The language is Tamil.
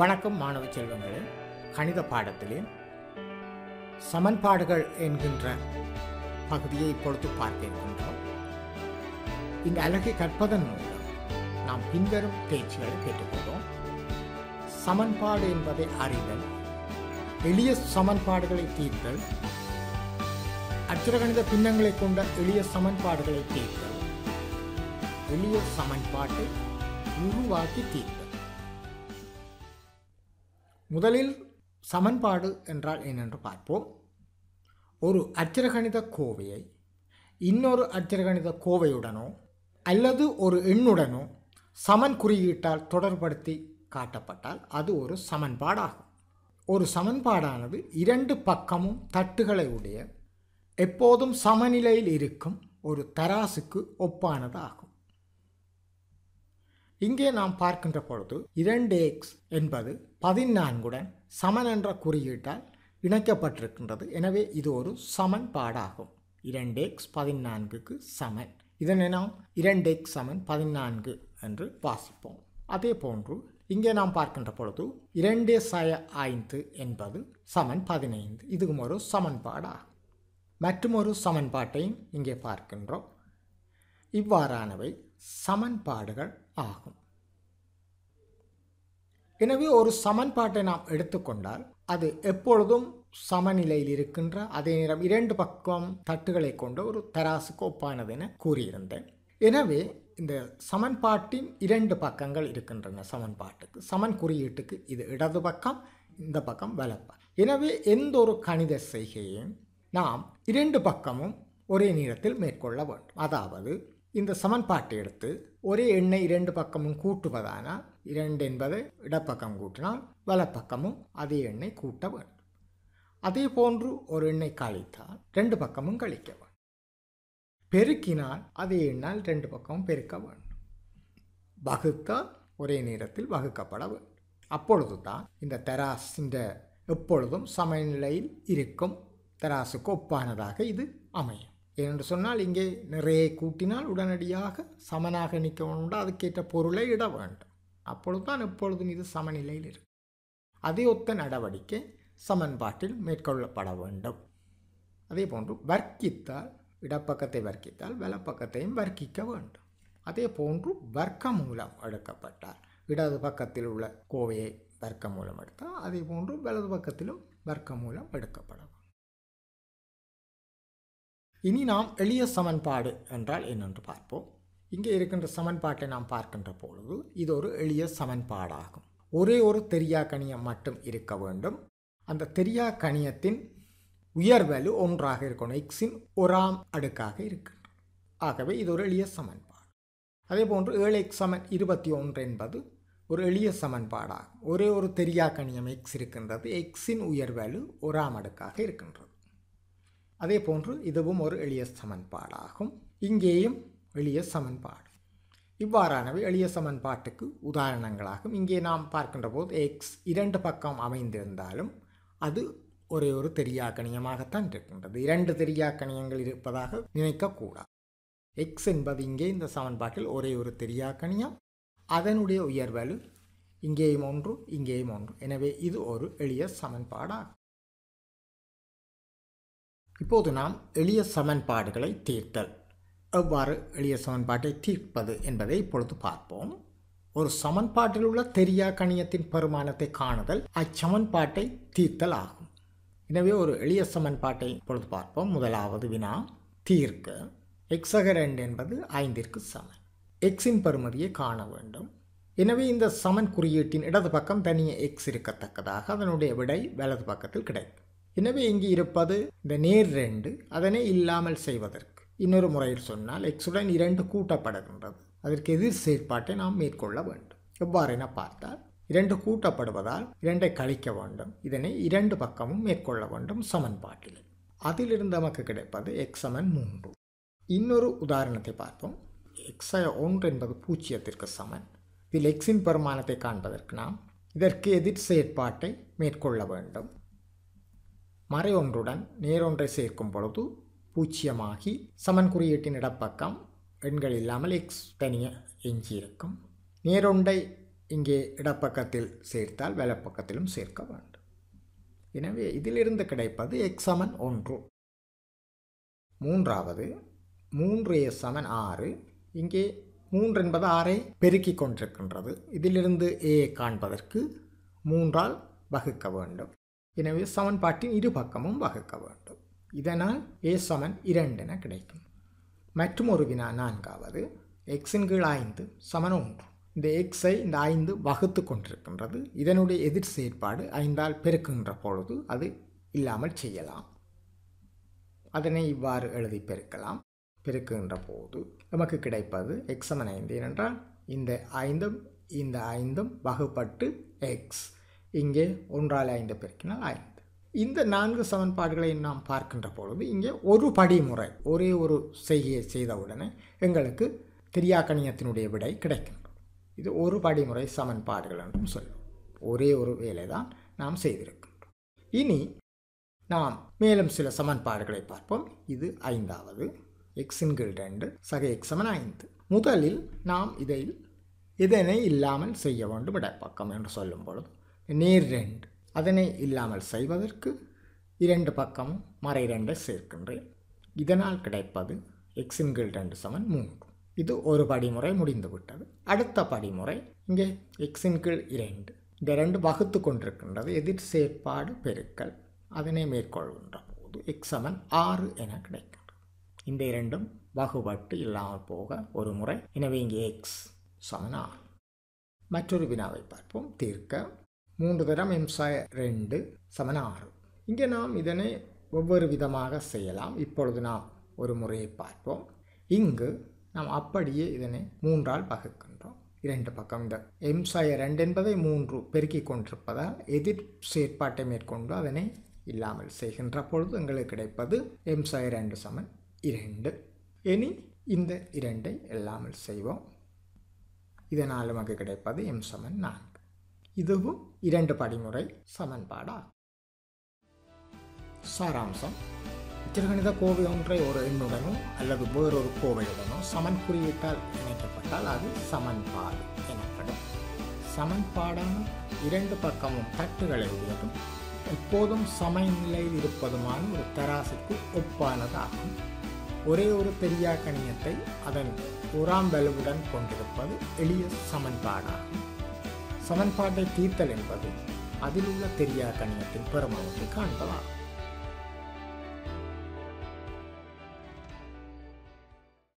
வணக்கம் மாணவ செல்வங்களே கணித பாடத்திலே சமன்பாடுகள் என்கின்ற பகுதியை இப்பொழுது பார்க்க இருக்கின்றோம் இந்த அழகை கற்பதன் மூலம் நாம் பின்வரும் பேச்சுகளை கேட்டுக்கொண்டோம் சமன்பாடு என்பதை அறிதல் எளிய சமன்பாடுகளை தீர்த்தல் கணித பின்னங்களை கொண்ட எளிய சமன்பாடுகளை தீர்த்தல் எளிய சமன்பாட்டை உருவாக்கி தீர்த்தல் முதலில் சமன்பாடு என்றால் என்னென்று பார்ப்போம் ஒரு அச்சரகணித கோவையை இன்னொரு அச்சரகணித கோவையுடனோ அல்லது ஒரு எண்ணுடனோ சமன் குறியீட்டால் தொடர்படுத்தி காட்டப்பட்டால் அது ஒரு சமன்பாடாகும் ஒரு சமன்பாடானது இரண்டு பக்கமும் தட்டுகளை உடைய எப்போதும் சமநிலையில் இருக்கும் ஒரு தராசுக்கு ஒப்பானதாகும் இங்கே நாம் பார்க்கின்ற பொழுது இரண்டு எக்ஸ் என்பது பதினான்குடன் சமன் என்ற குறியீட்டால் இணைக்கப்பட்டிருக்கின்றது எனவே இது ஒரு சமன்பாடாகும் இரண்டு எக்ஸ் பதினான்குக்கு சமன் இதனை நாம் இரண்டு எக்ஸ் சமன் பதினான்கு என்று வாசிப்போம் அதே போன்று இங்கே நாம் பார்க்கின்ற பொழுது இரண்டு சய ஐந்து என்பது சமன் பதினைந்து இதுவும் ஒரு சமன்பாடாகும் மற்றும் ஒரு சமன்பாட்டையும் இங்கே பார்க்கின்றோம் இவ்வாறானவை சமன்பாடுகள் ஆகும் எனவே ஒரு சமன்பாட்டை நாம் எடுத்துக்கொண்டால் அது எப்பொழுதும் சமநிலையில் இருக்கின்ற அதே நேரம் இரண்டு பக்கம் தட்டுகளை கொண்ட ஒரு தராசு கோப்பானது என கூறியிருந்தேன் எனவே இந்த சமன்பாட்டின் இரண்டு பக்கங்கள் இருக்கின்றன சமன்பாட்டுக்கு சமன் குறியீட்டுக்கு இது இடது பக்கம் இந்த பக்கம் வலப்பம் எனவே எந்த ஒரு கணித செய்கையும் நாம் இரண்டு பக்கமும் ஒரே நேரத்தில் மேற்கொள்ள வேண்டும் அதாவது இந்த சமன்பாட்டை எடுத்து ஒரே எண்ணை இரண்டு பக்கமும் கூட்டுவதானால் இரண்டு என்பது இடப்பக்கம் கூட்டினால் வலப்பக்கமும் அதே எண்ணை கூட்ட வேண்டும் அதே போன்று ஒரு எண்ணை கழித்தால் ரெண்டு பக்கமும் கழிக்க வேண்டும் பெருக்கினால் அதே எண்ணால் ரெண்டு பக்கமும் பெருக்க வேண்டும் வகுத்தால் ஒரே நேரத்தில் வகுக்கப்பட வேண்டும் அப்பொழுது தான் இந்த இந்த எப்பொழுதும் சமநிலையில் இருக்கும் தராசுக்கு ஒப்பானதாக இது அமையும் ஏனென்று சொன்னால் இங்கே நிறைய கூட்டினால் உடனடியாக சமனாக நிற்க வேண்டும் அதுக்கேற்ற பொருளை இட வேண்டும் அப்பொழுது தான் எப்பொழுதும் இது சமநிலையில் இருக்கும் அதை ஒத்த நடவடிக்கை சமன்பாட்டில் மேற்கொள்ளப்பட வேண்டும் அதே போன்று வர்க்கித்தால் இடப்பக்கத்தை வர்க்கித்தால் வலப்பக்கத்தையும் வர்க்கிக்க வேண்டும் அதே போன்று வர்க்க மூலம் எடுக்கப்பட்டால் இடது பக்கத்தில் உள்ள கோவையை வர்க்க மூலம் எடுத்தால் அதே போன்று வலது பக்கத்திலும் வர்க்க மூலம் எடுக்கப்படும் இனி நாம் எளிய சமன்பாடு என்றால் என்னென்று பார்ப்போம் இங்கே இருக்கின்ற சமன்பாட்டை நாம் பார்க்கின்ற பொழுது இது ஒரு எளிய சமன்பாடாகும் ஒரே ஒரு தெரியா கணியம் மட்டும் இருக்க வேண்டும் அந்த தெரியா கணியத்தின் உயர் வேலு ஒன்றாக இருக்கணும் எக்ஸின் ஒராம் அடுக்காக இருக்கின்றது ஆகவே இது ஒரு எளிய சமன்பாடு அதே போன்று ஏழு எக்ஸ் சமன் இருபத்தி ஒன்று என்பது ஒரு எளிய சமன்பாடாகும் ஒரே ஒரு தெரியா கணியம் எக்ஸ் இருக்கின்றது எக்ஸின் உயர் வேலு ஒராம் அடுக்காக இருக்கின்றது அதே போன்று இதுவும் ஒரு எளிய சமன்பாடாகும் இங்கேயும் எளிய சமன்பாடு இவ்வாறானவை எளிய சமன்பாட்டுக்கு உதாரணங்களாகும் இங்கே நாம் பார்க்கின்ற போது எக்ஸ் இரண்டு பக்கம் அமைந்திருந்தாலும் அது ஒரே ஒரு தெரியாக்கணியமாகத்தான் இருக்கின்றது இரண்டு தெரியாக்கணியங்கள் இருப்பதாக நினைக்கக்கூடாது எக்ஸ் என்பது இங்கே இந்த சமன்பாட்டில் ஒரே ஒரு தெரியாக்கணியம் அதனுடைய உயர்வலு இங்கேயும் ஒன்று இங்கேயும் ஒன்று எனவே இது ஒரு எளிய சமன்பாடாகும் இப்போது நாம் எளிய சமன்பாடுகளை தீர்த்தல் எவ்வாறு எளிய சமன்பாட்டை தீர்ப்பது என்பதை இப்பொழுது பார்ப்போம் ஒரு சமன்பாட்டில் உள்ள தெரியா கணியத்தின் பெருமானத்தை காணுதல் அச்சமன்பாட்டை தீர்த்தல் ஆகும் எனவே ஒரு எளிய சமன்பாட்டை இப்பொழுது பார்ப்போம் முதலாவது வினா தீர்க்க எக்ஸகரண்ட் என்பது ஐந்திற்கு சமன் எக்ஸின் பருமதியை காண வேண்டும் எனவே இந்த சமன் குறியீட்டின் இடது பக்கம் தனியே எக்ஸ் இருக்கத்தக்கதாக அதனுடைய விடை வலது பக்கத்தில் கிடைக்கும் எனவே இங்கு இருப்பது இந்த நேர் ரெண்டு அதனை இல்லாமல் செய்வதற்கு இன்னொரு முறையில் சொன்னால் எக்ஸுடன் இரண்டு கூட்டப்படுகின்றது அதற்கு எதிர் செயற்பாட்டை நாம் மேற்கொள்ள வேண்டும் எவ்வாறு என பார்த்தால் இரண்டு கூட்டப்படுவதால் இரண்டை கழிக்க வேண்டும் இதனை இரண்டு பக்கமும் மேற்கொள்ள வேண்டும் சமன்பாட்டில் அதிலிருந்து நமக்கு கிடைப்பது எக்ஸ் சமன் மூன்று இன்னொரு உதாரணத்தை பார்ப்போம் எக்ஸ ஒன்று என்பது பூச்சியத்திற்கு சமன் இதில் எக்ஸின் பெருமானத்தை காண்பதற்கு நாம் இதற்கு எதிர் செயற்பாட்டை மேற்கொள்ள வேண்டும் மறையொன்றுடன் நேரொன்றை சேர்க்கும் பொழுது பூச்சியமாகி சமன் குறியீட்டின் இடப்பக்கம் எண்கள் இல்லாமல் எக்ஸ் தனியாக எஞ்சியிருக்கும் நேரொன்றை இங்கே இடப்பக்கத்தில் சேர்த்தால் வலப்பக்கத்திலும் சேர்க்க வேண்டும் எனவே இதிலிருந்து கிடைப்பது எக்ஸ் சமன் ஒன்று மூன்றாவது மூன்று எஸ் சமன் ஆறு இங்கே மூன்று என்பது ஆறை பெருக்கிக் கொண்டிருக்கின்றது இதிலிருந்து ஏ காண்பதற்கு மூன்றால் வகுக்க வேண்டும் எனவே சமன்பாட்டின் இரு பக்கமும் வகுக்க வேண்டும் இதனால் ஏ சமன் இரண்டு என கிடைக்கும் மற்றும் ஒரு வினா நான்காவது எக்ஸின் கீழ் ஐந்து சமன் ஒன்று இந்த எக்ஸை இந்த ஐந்து வகுத்து கொண்டிருக்கின்றது இதனுடைய எதிர் செயற்பாடு ஐந்தால் பெருக்குகின்ற பொழுது அது இல்லாமல் செய்யலாம் அதனை இவ்வாறு எழுதி பெருக்கலாம் பெருக்குகின்ற போது நமக்கு கிடைப்பது எக்ஸ் சமன் ஐந்து ஏனென்றால் இந்த ஐந்தும் இந்த ஐந்தும் வகுப்பட்டு எக்ஸ் இங்கே ஒன்றால் ஐந்து பெருக்கினால் ஐந்து இந்த நான்கு சமன்பாடுகளை நாம் பார்க்கின்ற பொழுது இங்கே ஒரு படிமுறை ஒரே ஒரு செய்கையை செய்தவுடனே எங்களுக்கு திரியாக்கணியத்தினுடைய விடை கிடைக்கின்றது இது ஒரு படிமுறை சமன்பாடுகள் என்றும் சொல்லும் ஒரே ஒரு வேலை தான் நாம் செய்திருக்கின்றோம் இனி நாம் மேலும் சில சமன்பாடுகளை பார்ப்போம் இது ஐந்தாவது எக்ஸின் கீழ் ரெண்டு சக எக்ஸமன் ஐந்து முதலில் நாம் இதில் இதனை இல்லாமல் செய்ய வேண்டும் இடப்பக்கம் என்று சொல்லும் பொழுது நீர் ரெண்டு அதனை இல்லாமல் செய்வதற்கு இரண்டு பக்கம் மறை ரெண்டை சேர்க்கின்றேன் இதனால் கிடைப்பது எக்ஸின் கீழ் ரெண்டு சமன் மூன்று இது ஒரு படிமுறை முடிந்துவிட்டது அடுத்த படிமுறை இங்கே எக்ஸின் கீழ் இரண்டு இந்த ரெண்டு வகுத்து கொண்டிருக்கின்றது எதிர் செயற்பாடு பெருக்கல் அதனை மேற்கொள்கின்ற போது எக்ஸ் சமன் ஆறு என கிடைக்கின்றது இந்த இரண்டும் வகுபட்டு இல்லாமல் போக ஒரு முறை எனவே இங்கே எக்ஸ் சமன் ஆறு மற்றொரு வினாவை பார்ப்போம் தீர்க்க மூன்று தரம் எம்சாய ரெண்டு சமன் ஆறு இங்கே நாம் இதனை ஒவ்வொரு விதமாக செய்யலாம் இப்பொழுது நாம் ஒரு முறையை பார்ப்போம் இங்கு நாம் அப்படியே இதனை மூன்றால் பகுக்கின்றோம் இரண்டு பக்கம் இந்த எம்சாய ரெண்டு என்பதை மூன்று பெருக்கிக் கொண்டிருப்பதால் எதிர் செயற்பாட்டை மேற்கொண்டு அதனை இல்லாமல் செய்கின்ற பொழுது எங்களுக்கு கிடைப்பது எம்சாய ரெண்டு சமன் இரண்டு இனி இந்த இரண்டை இல்லாமல் செய்வோம் இதனால் நமக்கு கிடைப்பது எம் சமன் நான்கு இதுவும் இரண்டு படிமுறை சமன்பாடா சாராம்சம் திருகணித கோவை ஒன்றை ஒரு எண்ணுடனோ அல்லது வேறொரு கோவையுடனோ சமன் குறியீட்டால் இணைக்கப்பட்டால் அது சமன்பாடு எனப்படும் சமன்பாடான இரண்டு பக்கமும் தட்டுகளை உள்ளதும் எப்போதும் சம நிலையில் இருப்பதுமான ஒரு தராசுக்கு ஒப்பானதாகும் ஒரே ஒரு பெரியா கணியத்தை அதன் உராம் வலுவுடன் கொண்டிருப்பது எளிய சமன்பாடாகும் சமன்பாட்டை தீர்த்தல் என்பது அதில் உள்ள தெரியா கணியத்தின் பெருமளவு காண்பதாகும்